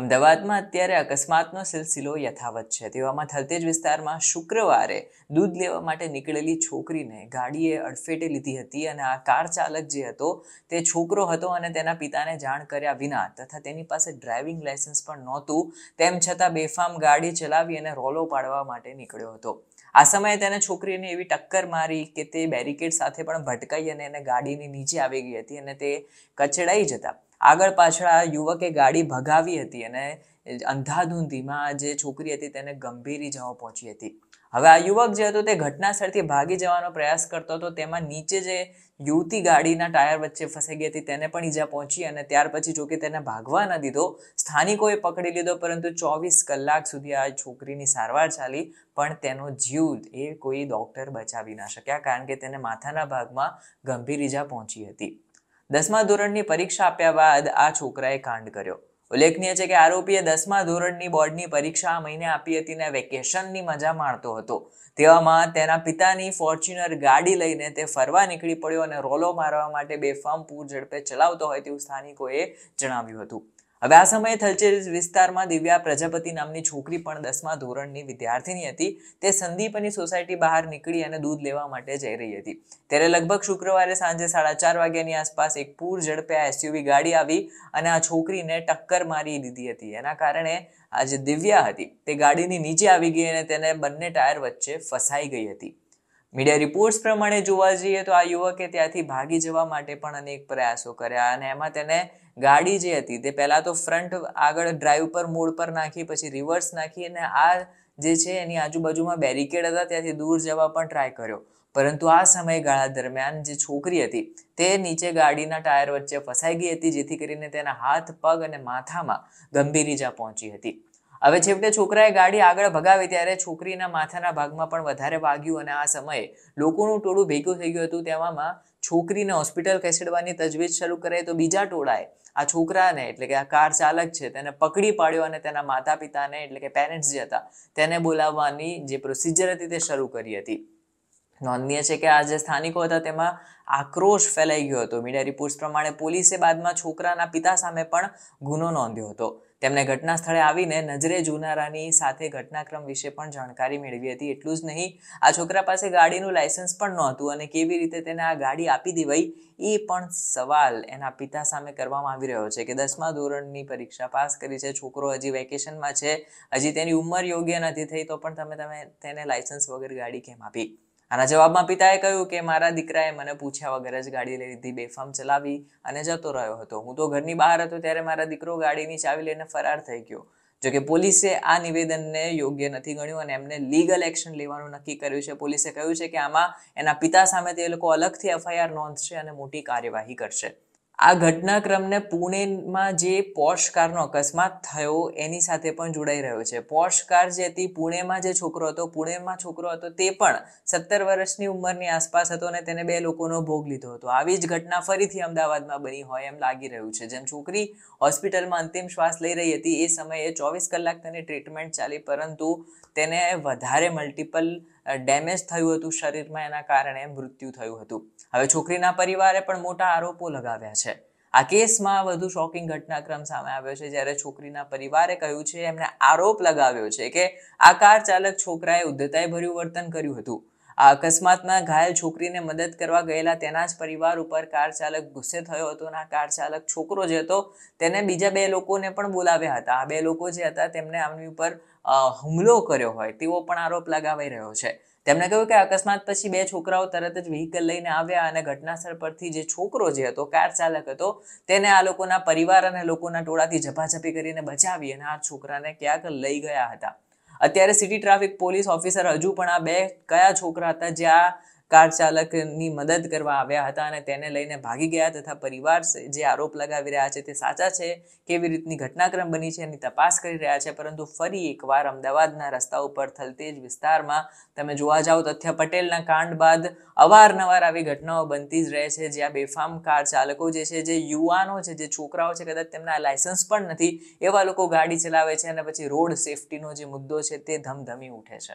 અમદાવાદમાં અત્યારે અકસ્માતનો સિલસિલો યથાવત છે તેવામાં થલતેજ વિસ્તારમાં શુક્રવારે દૂધ લેવા માટે નીકળેલી છોકરીને ગાડીએ અડફેટે લીધી હતી અને આ કાર ચાલક જે હતો તે છોકરો હતો અને તેના પિતાને જાણ કર્યા વિના તથા તેની પાસે ડ્રાઇવિંગ લાયસન્સ પણ નહોતું તેમ છતાં બેફામ ગાડી ચલાવી અને રોલો પાડવા માટે નીકળ્યો હતો આ સમયે તેને છોકરીને એવી ટક્કર મારી કે તે બેરિકેડ સાથે પણ ભટકાઈ અને એને ગાડીની નીચે આવી ગઈ હતી અને તે કચડાઈ જતા આગળ પાછળ આ યુવકે ગાડી ભગાવી હતી અને અંધાધૂંધીમાં જે છોકરી હતી તેને ગંભીર ઇજાઓ પહોંચી હતી હવે આ યુવક જે હતો તે ઘટના સ્થળથી ભાગી જવાનો પ્રયાસ કરતો હતો તેમાં નીચે જે યુવતી ગાડીના ટાયર વચ્ચે ફસાઈ ગઈ હતી તેને પણ ઈજા પહોંચી અને ત્યાર પછી જોકે તેને ભાગવા ન દીધો સ્થાનિકોએ પકડી લીધો પરંતુ ચોવીસ કલાક સુધી આ છોકરીની સારવાર ચાલી પણ તેનો જીવ એ કોઈ ડૉક્ટર બચાવી ના શક્યા કારણ કે તેને માથાના ભાગમાં ગંભીર ઈજા પહોંચી હતી દસમા ધોરણની પરીક્ષા આપ્યા બાદ આ છોકરાએ કાંડ કર્યો ઉલ્લેખનીય છે કે આરોપીએ દસમા ધોરણની બોર્ડની પરીક્ષા આ મહિને આપી હતી અને વેકેશનની મજા માણતો હતો તેવામાં તેના પિતાની ફોર્ચ્યુનર ગાડી લઈને તે ફરવા નીકળી પડ્યો અને રોલો મારવા માટે બે ફોર્મ પૂર ઝડપે ચલાવતો હોય તેવું સ્થાનિકોએ જણાવ્યું હતું હવે આ સમયે થલચેરી વિસ્તારમાં દિવ્યા પ્રજાપતિ નામની છોકરી પણ દસમા ધોરણની વિદ્યાર્થીની હતી તે સંદીપની સોસાયટી બહાર નીકળી અને દૂધ લેવા માટે જઈ રહી હતી ત્યારે લગભગ શુક્રવારે સાંજે સાડા ચાર વાગ્યાની આસપાસ એક પૂર ઝડપે આ એસયુવી ગાડી આવી અને આ છોકરીને ટક્કર મારી દીધી હતી એના કારણે આ જે દિવ્યા હતી તે ગાડીની નીચે આવી ગઈ અને તેને બંને ટાયર વચ્ચે ફસાઈ ગઈ હતી મીડિયા રિપોર્ટ્સ પ્રમાણે જોવા જઈએ તો આ યુવકે ત્યાંથી ભાગી જવા માટે પણ અનેક પ્રયાસો કર્યા અને એમાં તેને ગાડી જે હતી તે પહેલાં તો ફ્રન્ટ આગળ ડ્રાઈવ પર મોડ પર નાખી પછી રિવર્સ નાખી અને આ જે છે એની આજુબાજુમાં બેરિકેડ હતા ત્યાંથી દૂર જવા પણ ટ્રાય કર્યો પરંતુ આ સમયગાળા દરમિયાન જે છોકરી હતી તે નીચે ગાડીના ટાયર વચ્ચે ફસાઈ ગઈ હતી જેથી કરીને તેના હાથ પગ અને માથામાં ગંભીર ઈજા પહોંચી હતી હવે છેવટે છોકરાએ ગાડી આગળ ભગાવી ત્યારે છોકરીના માથાના ભાગમાં પણ વધારે વાગ્યું અને આ સમયે લોકોનું ટોળું ભેગું થઈ ગયું હતું તેવામાં છોકરીને હોસ્પિટલ ખસેડવાની તજવીજ શરૂ કરાઈ તો બીજા ટોળાએ આ છોકરાને એટલે કે આ કાર ચાલક છે તેને પકડી પાડ્યો અને તેના માતા પિતાને એટલે કે પેરેન્ટ્સ જે હતા તેને બોલાવવાની જે પ્રોસિજર હતી તે શરૂ કરી હતી નોંધનીય છે કે આ જે સ્થાનિકો હતા તેમાં આક્રોશ ફેલાઈ ગયો હતો મીડિયા રિપોર્ટ્સ પ્રમાણે પોલીસે બાદમાં છોકરાના પિતા સામે પણ ગુનો નોંધ્યો હતો તેમણે ઘટના સ્થળે આવીને નજરે જોનારાની સાથે ઘટનાક્રમ વિશે પણ જાણકારી મેળવી હતી એટલું જ નહીં આ છોકરા પાસે ગાડીનું લાયસન્સ પણ નહોતું અને કેવી રીતે તેને આ ગાડી આપી દેવાઈ એ પણ સવાલ એના પિતા સામે કરવામાં આવી રહ્યો છે કે દસમા ધોરણની પરીક્ષા પાસ કરી છે છોકરો હજી વેકેશનમાં છે હજી તેની ઉંમર યોગ્ય નથી થઈ તો પણ તમે તમે તેને લાયસન્સ વગર ગાડી કેમ આપી આના જવાબમાં પિતાએ કહ્યું કે મારા દીકરાએ મને પૂછ્યા વગર જ ગાડી લઈ લીધી બેફામ ચલાવી અને જતો રહ્યો હતો હું તો ઘરની બહાર હતો ત્યારે મારા દીકરો ગાડીની ચાવી લઈને ફરાર થઈ ગયો જોકે પોલીસે આ નિવેદનને યોગ્ય નથી ગણ્યું અને એમને લીગલ એક્શન લેવાનું નક્કી કર્યું છે પોલીસે કહ્યું છે કે આમાં એના પિતા સામે તે લોકો અલગથી એફઆઈઆર નોંધશે અને મોટી કાર્યવાહી કરશે આ ઘટનાક્રમને પુણેમાં જે પોશ કારનો અકસ્માત થયો એની સાથે પણ જોડાઈ રહ્યો છે પોશ કાર જે હતી પુણેમાં જે છોકરો હતો પુણેમાં છોકરો હતો તે પણ સત્તર વર્ષની ઉંમરની આસપાસ હતો અને તેને બે લોકોનો ભોગ લીધો હતો આવી જ ઘટના ફરીથી અમદાવાદમાં બની હોય એમ લાગી રહ્યું છે જેમ છોકરી હોસ્પિટલમાં અંતિમ શ્વાસ લઈ રહી હતી એ સમયે ચોવીસ કલાક તેની ટ્રીટમેન્ટ ચાલી પરંતુ તેને વધારે મલ્ટિપલ ડેમેજ થયું હતું શરીરમાં એના કારણે મૃત્યુ થયું હતું હવે છોકરીના પરિવારે પણ મોટા આરોપો લગાવ્યા છે આ કેસમાં વધુ શોકિંગ ઘટનાક્રમ સામે આવ્યો છે જ્યારે છોકરીના પરિવારે કહ્યું છે એમણે આરોપ લગાવ્યો છે કે આ કાર ચાલક છોકરાએ ઉદ્ધતાએ ભર્યું વર્તન કર્યું હતું આ અકસ્માતમાં ઘાયલ છોકરીને મદદ કરવા ગયેલા તેના જ પરિવાર ઉપર કાર ચાલક ગુસ્સે થયો હતો અને આ કાર ચાલક છોકરો જે હતો તેને બીજા બે લોકોને પણ બોલાવ્યા હતા આ બે લોકો જે હતા તેમને આમની ઉપર હુમલો કર્યો હોય તેવો પણ આરોપ લગાવી રહ્યો છે તેમણે કહ્યું કે અકસ્માત પછી બે છોકરાઓ તરત જ વ્હીકલ લઈને આવ્યા અને ઘટનાસ્થળ પરથી જે છોકરો જે હતો કાર ચાલક હતો તેને આ લોકોના પરિવાર અને લોકોના ટોળાથી ઝપાઝપી કરીને બચાવી અને આ છોકરાને ક્યાંક લઈ ગયા હતા અત્યારે સિટી ટ્રાફિક પોલીસ ઓફિસર હજુ પણ આ બે કયા છોકરા હતા જે આ કાર ચાલકની મદદ કરવા આવ્યા હતા અને તેને લઈને ભાગી ગયા તથા પરિવાર જે આરોપ લગાવી રહ્યા છે તે સાચા છે કેવી રીતની ઘટનાક્રમ બની છે એની તપાસ કરી રહ્યા છે પરંતુ ફરી એકવાર અમદાવાદના રસ્તા ઉપર થલતેજ વિસ્તારમાં તમે જોવા જાઓ તો પટેલના કાંડ બાદ અવારનવાર આવી ઘટનાઓ બનતી જ રહે છે જ્યાં બેફામ કાર ચાલકો જે છે જે યુવાનો છે જે છોકરાઓ છે કદાચ તેમના લાયસન્સ પણ નથી એવા લોકો ગાડી ચલાવે છે અને પછી રોડ સેફટીનો જે મુદ્દો છે તે ધમધમી ઉઠે છે